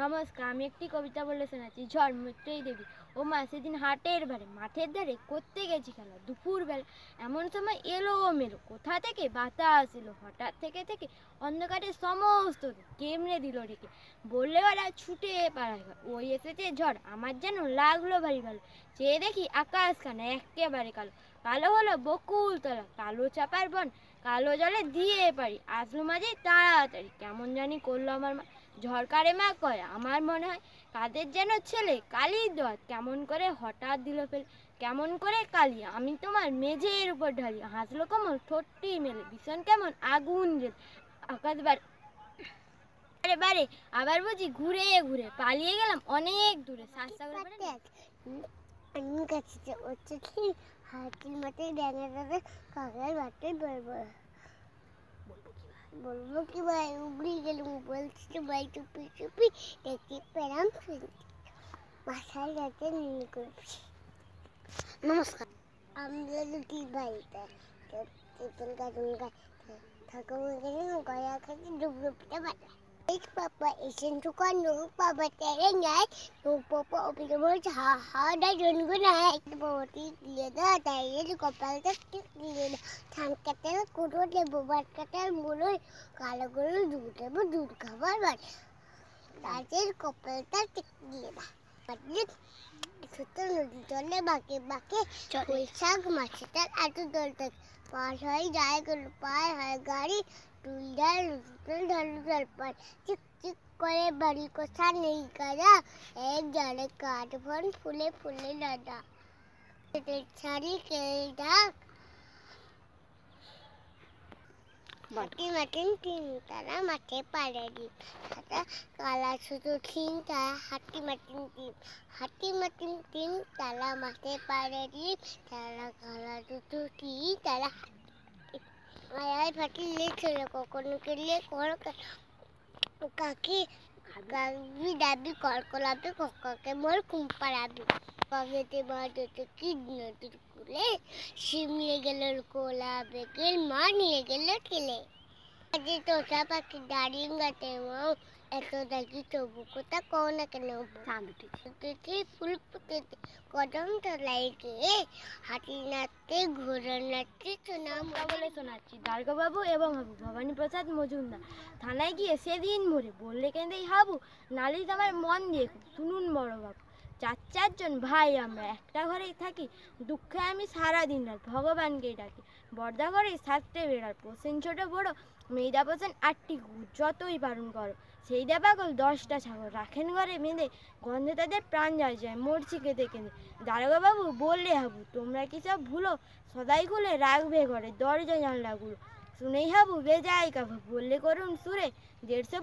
নমস্কার আমি একটি কবিতা বলে শোনাচ্ছি ঝড় মিত্রেই দেবী ও মা সেদিন হাটের বারে মাঠের ধারে করতে গেছি খেলা দুপুরবেলা এমন সময় এলো ও মেলো কোথা থেকে বাতাস এলো হঠাৎ থেকে থেকে অন্ধকারে সমস্ত কেমড়ে দিল রেখে বললে বেলা ছুটে পাড়ায় ওই এসেছে ঝড় আমার যেন লাগলো ভারী ভালো চেয়ে দেখি আকাশ একেবারে কালো কালো হলো বকুল তলা কালো চাপার বন কালো জলে দিয়ে পারি আসলো মাঝে তাড়াতাড়ি কেমন জানি করলো আমার মা ঝরকারে মা করে আমার মনে হয় কাদের যেন ছেলে কালির দোয়াত কেমন করে হঠাৎ দিল ফেল কেমন করে কালি আমি তোমার মেঝের উপর ঢালি হাসলো কোমল ঠোঁটটি মেলে ভীষণ কেমন আগুন জেল আকাশবার আরে বারে আবার বুঝি ঘুরে ঘুরে পালিয়ে গেলাম অনেক দূরে আমি হাতির মাথায় ডেঙে যাবে কাকের বাটে বলবো बोलो कि भाई उगली के गलूँ बोलते भाई चुपी चुपी देखती पैराम मसाल जाते नहीं कुछ नमस्कार हम लोग की भाई थे तो चिकन का ढूंढ का थको मुझे नहीं होगा या खाते डूब डूब के बता Big Papa isn't to call no Papa telling us no Papa open words how how that you're gonna act about it later. I really got back to the time cattle, good old Bobat cattle, Mulu, Calaguru, Dutable, Dutcover, but that's it. Couple that took the but ছোট্ট নদী জলে বাঁকে বাঁকে বৈশাখ মাছে তার এত দল থাকে পার হয় যায় গেল পার হয় গাড়ি টুল যায় টুল ঢালু জল পার চিক চিক করে বাড়ি কোথা নেই গাদা এক জলে কাঠ ফোন ফুলে ফুলে দাদা ছাড়ি কে ডাক মাটি মাটিন তিন তারা মাঠে পাড়ে দিই একটা কালা ছোট টিম তারা হাতি মাটিম টিম হাতি মাটিম টিম তারা মাঠে পাড়ে টিম তারা কালা ছোট টিম তারা আয়াই ফাটি লেছিল কখনো কেলে কল কাকি কাকি দাবি কল কলাবি মোর কুম্পারাবি পকেটে মাঠে কিডনটি খুলে শিম নিয়ে গেল কোলা বেকের মা নিয়ে গেল কেলে আজ তোষা পাখি দাঁড়িয়ে গেছে এত দেখি তবু কোথা কও না কেন চাঁদ উঠেছে ফুল ফুটেছে কদম তলায় গিয়ে হাতি নাচতে ঘোড়া নাচতে সুনাম বলে শোনাচ্ছি বাবু এবং হাবু ভবানী প্রসাদ মজুমদার থানায় গিয়ে সেদিন ভরে বললে কেন্দ্রেই হাবু নালিশ আমার মন দিয়ে শুনুন বড় বাবু চার চারজন ভাই আমরা একটা ঘরেই থাকি দুঃখে আমি সারা দিন রাত ভগবানকেই ডাকি বর্দাগরে সাতটে বেড়ার পোষেন ছোট বড় মেয়েদা পোসেন আটটি গুড় যতই পালন করো সেই দা পাগল দশটা ছাগল রাখেন ঘরে মেঁধে গন্ধে তাদের প্রাণ যায় যায় মরছি কেঁদে কেঁদে বাবু বললে হাবু তোমরা কি সব ভুলো সদাই খুলে রাখবে ঘরে দরজা জানলাগুলো হ্যাঁ করুন সুরে দেড়শো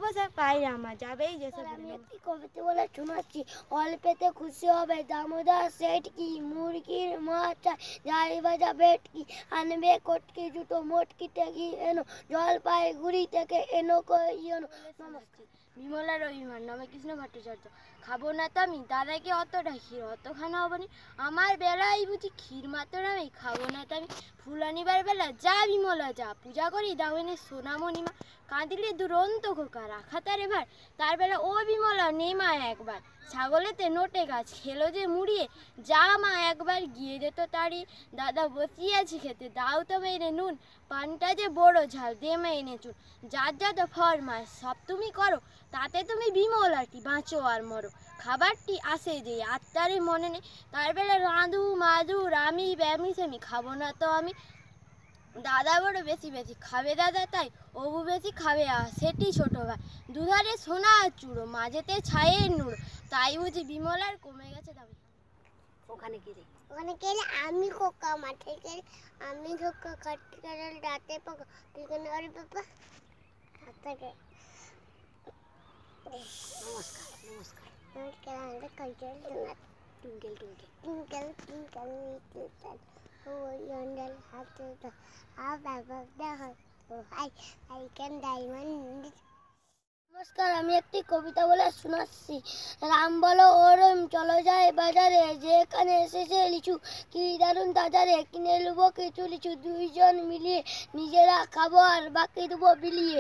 আমার যাবেই আমি একটি কবিতা বলে শোনাচ্ছি অল্পেতে খুশি হবে দামোদর সেট কি মুরগির মাথা যাই বাজা ভেটকি আনবে কটকি জুতো মোটকি টেকি এনো জলপাইগুড়ি থেকে এনো কই এনো নমস্কার বিমলা রহিমান নামে কৃষ্ণ ভট্টাচার্য খাবো না তো আমি দাদাকে অতটা ক্ষীর খানা হবো না আমার বেলায় বুঝি ক্ষীর মাত্র আমি খাবো না তো আমি ফুলানিবার বেলা যা বিমলা যা পূজা করি দাওয়েনে সোনামণিমা কাঁদিলে দুরন্ত খোকা রাখা তার এবার তার বেলা ও বিমলা নে মা একবার ছাগলেতে নোটে গাছ খেলো যে মুড়িয়ে যা মা একবার গিয়ে যেত তারি দাদা বসিয়াছি খেতে দাও তো মেরে নুন পানটা যে বড় ঝাল দে মা এনে চুন যার যত মা সব তুমি করো তাতে তুমি বিমল আর কি বাঁচো আর মরো খাবারটি আসে যে আত্মারই মনে নেই তার বেলা রাঁধু মাধু রামি ব্যামি সেমি খাবো না তো আমি দাদা বড় বেশি বেশি খাবে দাদা তাই অবু বেশি খাবে আ সেটি ছোট ভাই দুধারে সোনা চুড়ো মাঝেতে ছায়ের নুড়ো তাই বুঝি বিমলার কমে গেছে দাম ওখানে গেলে ওখানে গেলে আমি খোকা মাঠে গেলে আমি খোকা কাটতে গেলে রাতে পাকা তুই কেন আর বাবা নমস্কার নমস্কার আমি একটি কবিতা বলে শোনাচ্ছি রাম বলো ওরম চলো যায় বাজারে যেখানে এসেছে লিচু কি দারুন তাজারে কিনে নেবো কিছু লিচু দুইজন মিলিয়ে নিজেরা খাবো আর বাকি দেবো বিলিয়ে